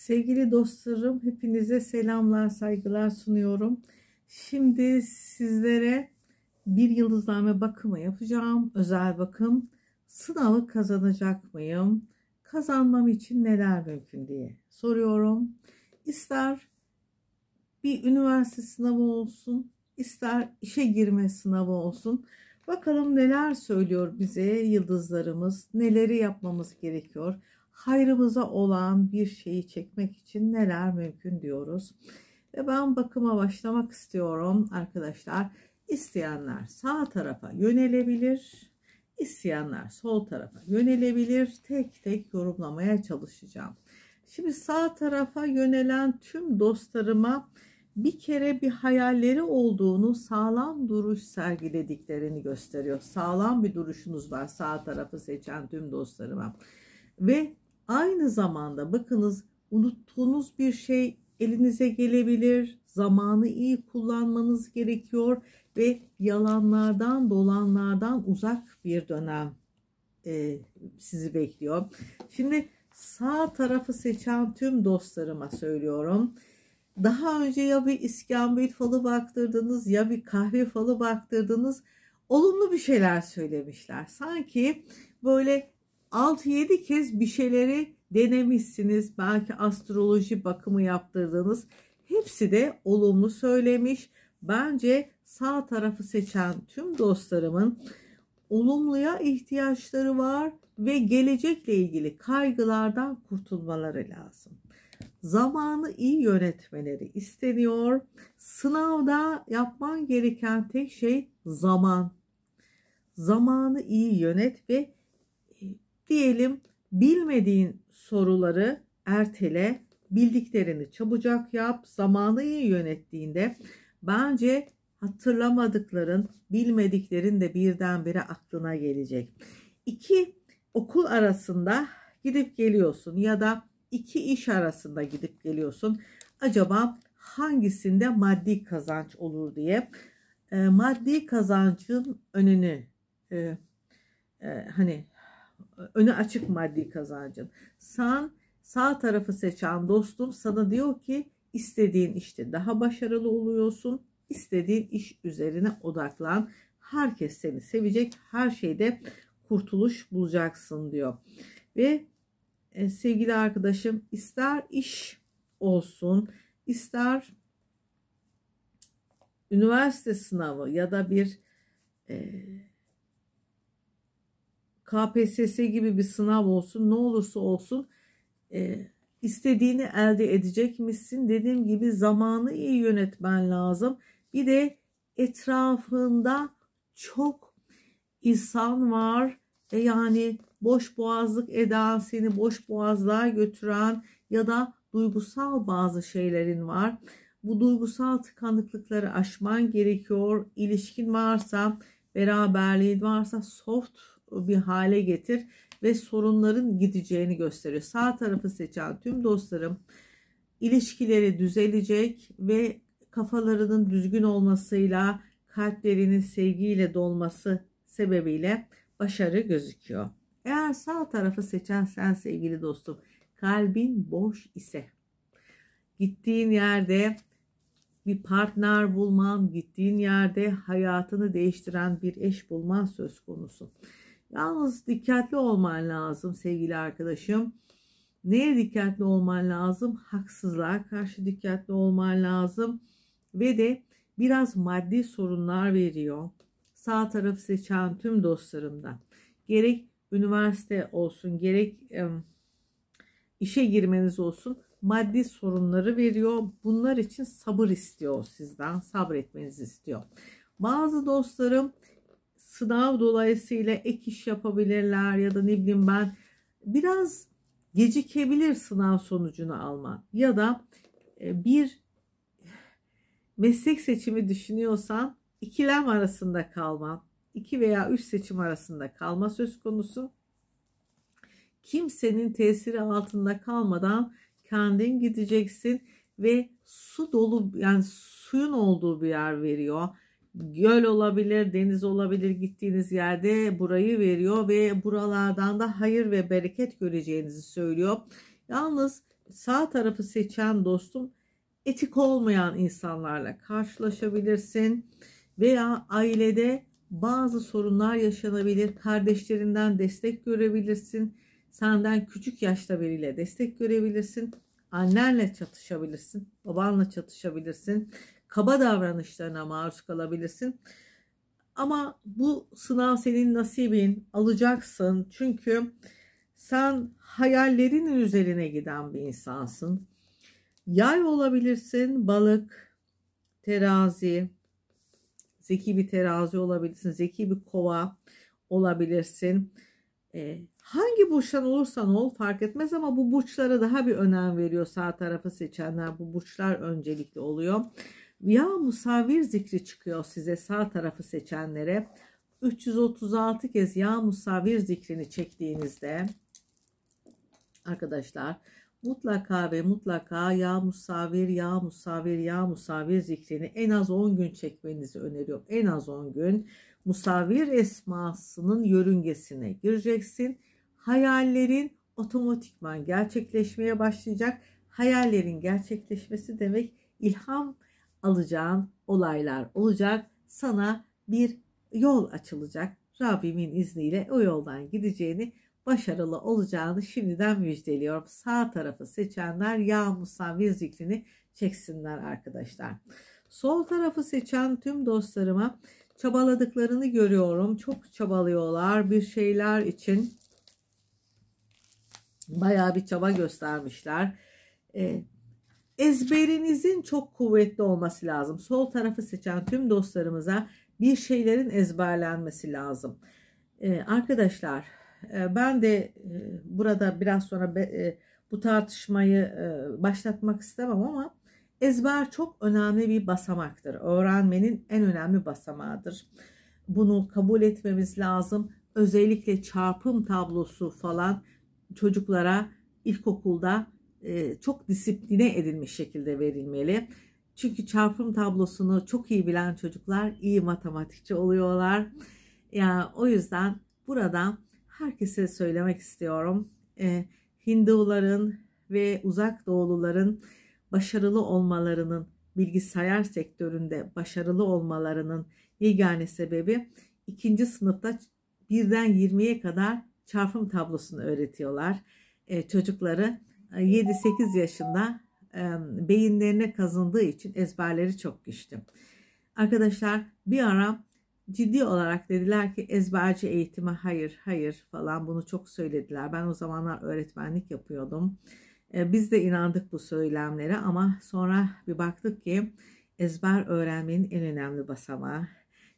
Sevgili dostlarım hepinize selamlar saygılar sunuyorum. Şimdi sizlere bir yıldızlama bakımı yapacağım. Özel bakım sınavı kazanacak mıyım? Kazanmam için neler mümkün diye soruyorum. İster bir üniversite sınavı olsun ister işe girme sınavı olsun. Bakalım neler söylüyor bize yıldızlarımız, neleri yapmamız gerekiyor hayrımıza olan bir şeyi çekmek için neler mümkün diyoruz. Ve ben bakıma başlamak istiyorum arkadaşlar. İsteyenler sağ tarafa yönelebilir. İsteyenler sol tarafa yönelebilir. Tek tek yorumlamaya çalışacağım. Şimdi sağ tarafa yönelen tüm dostlarıma bir kere bir hayalleri olduğunu sağlam duruş sergilediklerini gösteriyor. Sağlam bir duruşunuz var sağ tarafı seçen tüm dostlarıma. Ve Aynı zamanda bakınız unuttuğunuz bir şey elinize gelebilir. Zamanı iyi kullanmanız gerekiyor ve yalanlardan, dolanlardan uzak bir dönem e, sizi bekliyor. Şimdi sağ tarafı seçen tüm dostlarıma söylüyorum. Daha önce ya bir iskambil falı baktırdınız ya bir kahve falı baktırdınız. Olumlu bir şeyler söylemişler. Sanki böyle 6-7 kez bir şeyleri denemişsiniz. Belki astroloji bakımı yaptırdınız. Hepsi de olumlu söylemiş. Bence sağ tarafı seçen tüm dostlarımın olumluya ihtiyaçları var ve gelecekle ilgili kaygılardan kurtulmaları lazım. Zamanı iyi yönetmeleri isteniyor. Sınavda yapman gereken tek şey zaman. Zamanı iyi yönet ve Diyelim bilmediğin soruları ertele, bildiklerini çabucak yap, zamanı iyi yönettiğinde bence hatırlamadıkların, bilmediklerin de birdenbire aklına gelecek. İki okul arasında gidip geliyorsun ya da iki iş arasında gidip geliyorsun. Acaba hangisinde maddi kazanç olur diye maddi kazancın önünü hani öne açık maddi kazancın. Sen sağ tarafı seçen dostum sana diyor ki istediğin işte daha başarılı oluyorsun. İstediğin iş üzerine odaklan. Herkes seni sevecek. Her şeyde kurtuluş bulacaksın diyor. Ve e, sevgili arkadaşım ister iş olsun, ister üniversite sınavı ya da bir e, KPSS gibi bir sınav olsun ne olursa olsun e, istediğini elde edecek misin? Dediğim gibi zamanı iyi yönetmen lazım. Bir de etrafında çok insan var. E yani boş boğazlık eden, seni boş boğazlığa götüren ya da duygusal bazı şeylerin var. Bu duygusal tıkanıklıkları aşman gerekiyor. ilişkin varsa, beraberliğin varsa soft bir hale getir ve sorunların gideceğini gösteriyor. Sağ tarafı seçen tüm dostlarım ilişkileri düzelecek ve kafalarının düzgün olmasıyla kalplerinin sevgiyle dolması sebebiyle başarı gözüküyor. Eğer sağ tarafı seçen sen sevgili dostum kalbin boş ise gittiğin yerde bir partner bulman, gittiğin yerde hayatını değiştiren bir eş bulman söz konusu. Yalnız dikkatli olman lazım sevgili arkadaşım. Neye dikkatli olman lazım? Haksızlığa karşı dikkatli olman lazım. Ve de biraz maddi sorunlar veriyor. Sağ tarafı seçen tüm dostlarımdan. Gerek üniversite olsun, gerek e, işe girmeniz olsun maddi sorunları veriyor. Bunlar için sabır istiyor sizden. Sabretmenizi istiyor. Bazı dostlarım sınav dolayısıyla ek iş yapabilirler ya da ne bileyim ben biraz gecikebilir sınav sonucunu alma ya da e, bir meslek seçimi düşünüyorsan ikilem arasında kalman, iki veya üç seçim arasında kalma söz konusu. Kimsenin tesiri altında kalmadan kendin gideceksin ve su dolu yani suyun olduğu bir yer veriyor göl olabilir, deniz olabilir gittiğiniz yerde burayı veriyor ve buralardan da hayır ve bereket göreceğinizi söylüyor. Yalnız sağ tarafı seçen dostum etik olmayan insanlarla karşılaşabilirsin veya ailede bazı sorunlar yaşanabilir. Kardeşlerinden destek görebilirsin. Senden küçük yaşta biriyle destek görebilirsin. Annenle çatışabilirsin, babanla çatışabilirsin kaba davranışlarına maruz kalabilirsin. Ama bu sınav senin nasibin alacaksın. Çünkü sen hayallerinin üzerine giden bir insansın. Yay olabilirsin, balık, terazi, zeki bir terazi olabilirsin, zeki bir kova olabilirsin. E, hangi burçtan olursan ol fark etmez ama bu burçlara daha bir önem veriyor sağ tarafı seçenler. Bu burçlar öncelikli oluyor. Ya musavir zikri çıkıyor size sağ tarafı seçenlere. 336 kez ya musavir zikrini çektiğinizde arkadaşlar mutlaka ve mutlaka ya musavir ya musavir ya musavir zikrini en az 10 gün çekmenizi öneriyorum. En az 10 gün musavir esmasının yörüngesine gireceksin. Hayallerin otomatikman gerçekleşmeye başlayacak. Hayallerin gerçekleşmesi demek ilham alacağın olaylar olacak. Sana bir yol açılacak. Rabbimin izniyle o yoldan gideceğini, başarılı olacağını şimdiden müjdeliyorum. Sağ tarafı seçenler ya musavvir zikrini çeksinler arkadaşlar. Sol tarafı seçen tüm dostlarıma çabaladıklarını görüyorum. Çok çabalıyorlar bir şeyler için. Bayağı bir çaba göstermişler. Ee, Ezberinizin çok kuvvetli olması lazım. Sol tarafı seçen tüm dostlarımıza bir şeylerin ezberlenmesi lazım. Ee, arkadaşlar e, ben de e, burada biraz sonra be, e, bu tartışmayı e, başlatmak istemem ama ezber çok önemli bir basamaktır. Öğrenmenin en önemli basamağıdır. Bunu kabul etmemiz lazım. Özellikle çarpım tablosu falan çocuklara ilkokulda e, çok disipline edilmiş şekilde verilmeli. Çünkü çarpım tablosunu çok iyi bilen çocuklar iyi matematikçi oluyorlar. Yani o yüzden burada herkese söylemek istiyorum. E, Hinduların ve uzak doğuluların başarılı olmalarının bilgisayar sektöründe başarılı olmalarının yegane sebebi ikinci sınıfta birden 20'ye kadar çarpım tablosunu öğretiyorlar e, çocukları 7-8 ee, yaşında beyinlerine kazındığı için ezberleri çok güçlü. Arkadaşlar bir ara ciddi olarak dediler ki ezberci eğitime hayır hayır falan bunu çok söylediler. Ben o zamanlar öğretmenlik yapıyordum. Ee, biz de inandık bu söylemlere ama sonra bir baktık ki ezber öğrenmenin en önemli basamağı.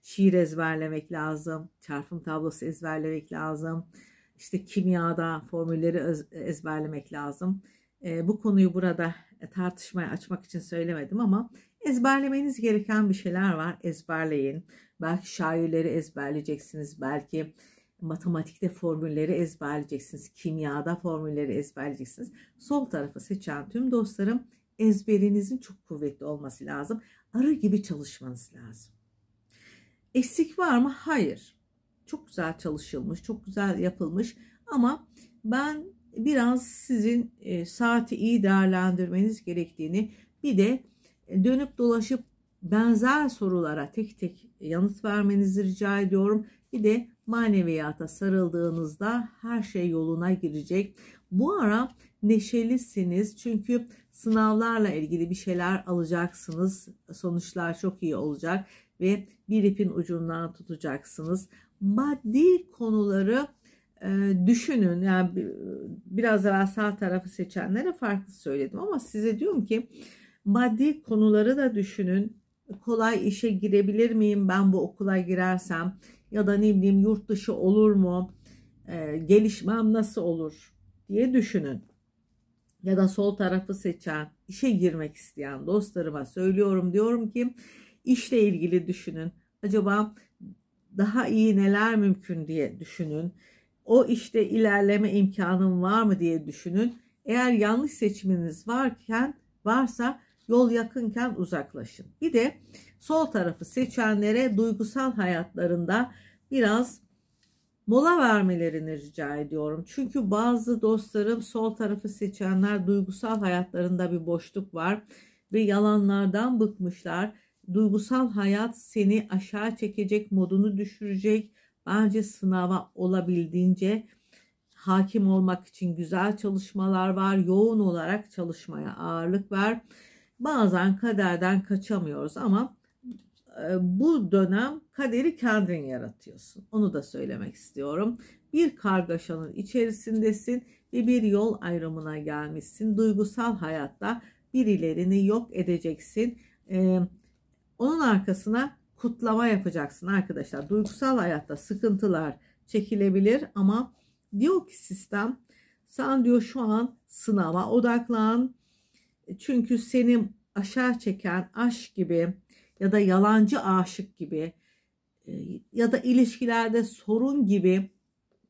Şiir ezberlemek lazım, çarpım tablosu ezberlemek lazım, işte kimyada formülleri ezberlemek lazım. E, bu konuyu burada e, tartışmaya açmak için söylemedim ama ezberlemeniz gereken bir şeyler var. Ezberleyin. Belki şairleri ezberleyeceksiniz. Belki matematikte formülleri ezberleyeceksiniz. Kimyada formülleri ezberleyeceksiniz. Sol tarafı seçen tüm dostlarım ezberinizin çok kuvvetli olması lazım. Arı gibi çalışmanız lazım. Eksik var mı? Hayır. Çok güzel çalışılmış, çok güzel yapılmış ama ben biraz sizin e, saati iyi değerlendirmeniz gerektiğini bir de e, dönüp dolaşıp benzer sorulara tek tek yanıt vermenizi rica ediyorum. Bir de maneviyata sarıldığınızda her şey yoluna girecek. Bu ara neşelisiniz çünkü sınavlarla ilgili bir şeyler alacaksınız. Sonuçlar çok iyi olacak ve bir ipin ucundan tutacaksınız maddi konuları e, düşünün. Yani biraz daha sağ tarafı seçenlere farklı söyledim ama size diyorum ki maddi konuları da düşünün. Kolay işe girebilir miyim ben bu okula girersem ya da ne bileyim yurt dışı olur mu? E, gelişmem nasıl olur diye düşünün. Ya da sol tarafı seçen, işe girmek isteyen dostlarıma söylüyorum diyorum ki işle ilgili düşünün. Acaba daha iyi neler mümkün diye düşünün. O işte ilerleme imkanım var mı diye düşünün. Eğer yanlış seçiminiz varken varsa yol yakınken uzaklaşın. Bir de sol tarafı seçenlere duygusal hayatlarında biraz mola vermelerini rica ediyorum. Çünkü bazı dostlarım sol tarafı seçenler duygusal hayatlarında bir boşluk var ve yalanlardan bıkmışlar duygusal hayat seni aşağı çekecek, modunu düşürecek. Bence sınava olabildiğince hakim olmak için güzel çalışmalar var. Yoğun olarak çalışmaya ağırlık ver. Bazen kaderden kaçamıyoruz ama e, bu dönem kaderi kendin yaratıyorsun. Onu da söylemek istiyorum. Bir kargaşanın içerisindesin ve bir yol ayrımına gelmişsin. Duygusal hayatta birilerini yok edeceksin. E, onun arkasına kutlama yapacaksın arkadaşlar. Duygusal hayatta sıkıntılar çekilebilir ama diyor ki sistem sen diyor şu an sınava odaklan. Çünkü seni aşağı çeken aşk gibi ya da yalancı aşık gibi e, ya da ilişkilerde sorun gibi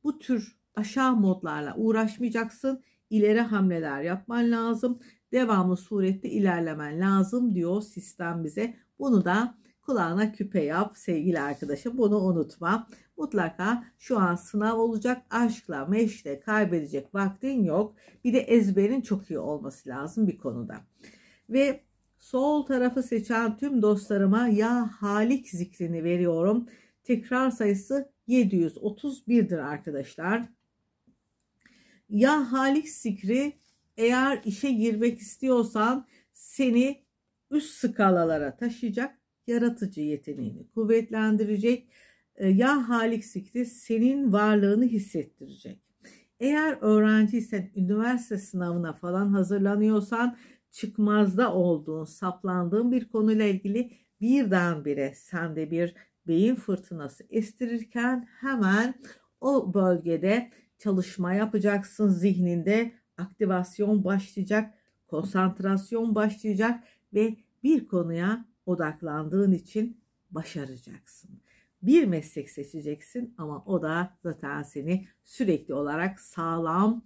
bu tür aşağı modlarla uğraşmayacaksın. İleri hamleler yapman lazım. Devamlı surette ilerlemen lazım diyor sistem bize. Bunu da kulağına küpe yap sevgili arkadaşım. Bunu unutma. Mutlaka şu an sınav olacak. Aşkla, meşle kaybedecek vaktin yok. Bir de ezberin çok iyi olması lazım bir konuda. Ve sol tarafı seçen tüm dostlarıma ya halik zikrini veriyorum. Tekrar sayısı 731'dir arkadaşlar. Ya halik zikri eğer işe girmek istiyorsan seni üst skalalara taşıyacak, yaratıcı yeteneğini kuvvetlendirecek, e, ya halik zikri senin varlığını hissettirecek. Eğer öğrenciysen üniversite sınavına falan hazırlanıyorsan çıkmazda olduğun, saplandığın bir konuyla ilgili birdenbire sende bir beyin fırtınası estirirken hemen o bölgede çalışma yapacaksın zihninde aktivasyon başlayacak, konsantrasyon başlayacak ve bir konuya odaklandığın için başaracaksın. Bir meslek seçeceksin ama o da zaten seni sürekli olarak sağlam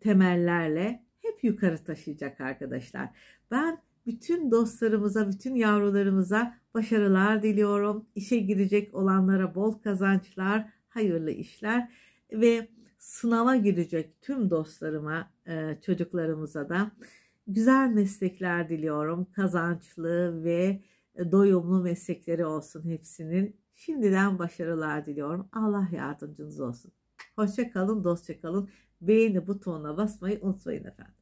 temellerle hep yukarı taşıyacak arkadaşlar. Ben bütün dostlarımıza, bütün yavrularımıza başarılar diliyorum. İşe girecek olanlara bol kazançlar, hayırlı işler ve sınava girecek tüm dostlarıma, e, çocuklarımıza da güzel meslekler diliyorum. Kazançlı ve e, doyumlu meslekleri olsun hepsinin. Şimdiden başarılar diliyorum. Allah yardımcınız olsun. Hoşça kalın, dostça kalın. Beğeni butonuna basmayı unutmayın efendim.